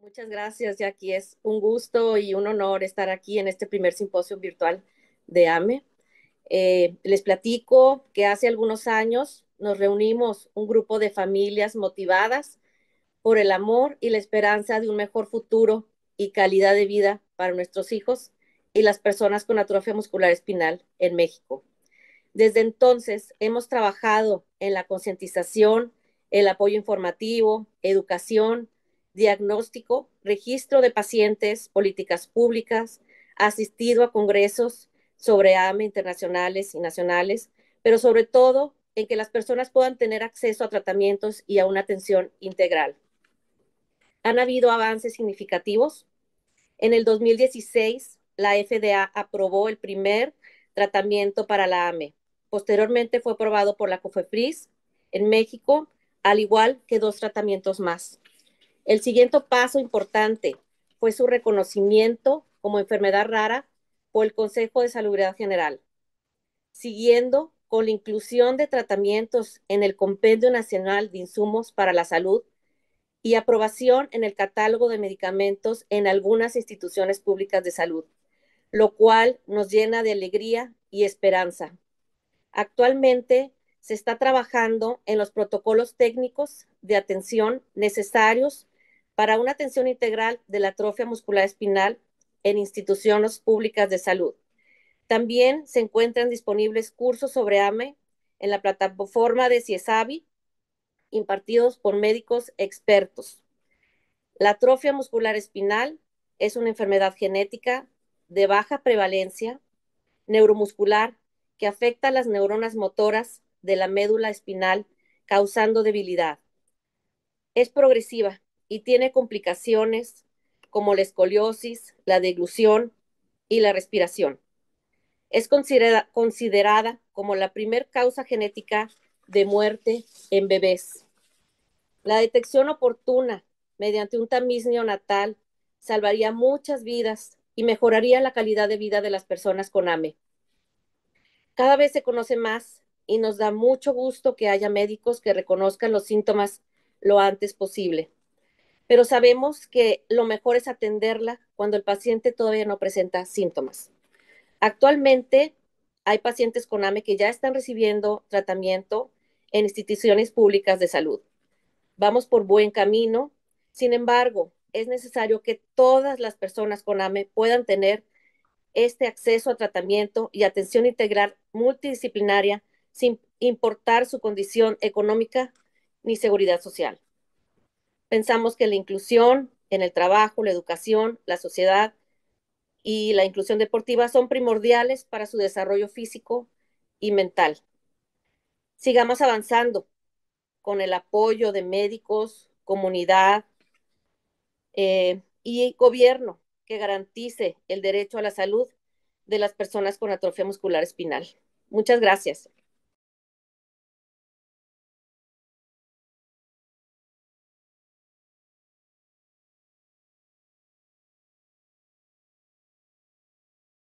Muchas gracias, Jackie. Es un gusto y un honor estar aquí en este primer simposio virtual de AME. Eh, les platico que hace algunos años nos reunimos un grupo de familias motivadas por el amor y la esperanza de un mejor futuro y calidad de vida para nuestros hijos y las personas con atrofia muscular espinal en México. Desde entonces hemos trabajado en la concientización, el apoyo informativo, educación, diagnóstico, registro de pacientes, políticas públicas, asistido a congresos sobre AME internacionales y nacionales, pero sobre todo en que las personas puedan tener acceso a tratamientos y a una atención integral. Han habido avances significativos. En el 2016, la FDA aprobó el primer tratamiento para la AME. Posteriormente fue aprobado por la COFEPRIS en México, al igual que dos tratamientos más. El siguiente paso importante fue su reconocimiento como enfermedad rara por el Consejo de Salubridad General, siguiendo con la inclusión de tratamientos en el Compendio Nacional de Insumos para la Salud y aprobación en el catálogo de medicamentos en algunas instituciones públicas de salud, lo cual nos llena de alegría y esperanza. Actualmente se está trabajando en los protocolos técnicos de atención necesarios para una atención integral de la atrofia muscular espinal en instituciones públicas de salud. También se encuentran disponibles cursos sobre AME en la plataforma de CIESABI, impartidos por médicos expertos. La atrofia muscular espinal es una enfermedad genética de baja prevalencia neuromuscular que afecta a las neuronas motoras de la médula espinal, causando debilidad. Es progresiva y tiene complicaciones como la escoliosis, la deglución y la respiración. Es considerada como la primer causa genética de muerte en bebés. La detección oportuna mediante un tamiz neonatal salvaría muchas vidas y mejoraría la calidad de vida de las personas con AME. Cada vez se conoce más y nos da mucho gusto que haya médicos que reconozcan los síntomas lo antes posible pero sabemos que lo mejor es atenderla cuando el paciente todavía no presenta síntomas. Actualmente hay pacientes con AME que ya están recibiendo tratamiento en instituciones públicas de salud. Vamos por buen camino, sin embargo, es necesario que todas las personas con AME puedan tener este acceso a tratamiento y atención integral multidisciplinaria sin importar su condición económica ni seguridad social. Pensamos que la inclusión en el trabajo, la educación, la sociedad y la inclusión deportiva son primordiales para su desarrollo físico y mental. Sigamos avanzando con el apoyo de médicos, comunidad eh, y gobierno que garantice el derecho a la salud de las personas con atrofia muscular espinal. Muchas gracias.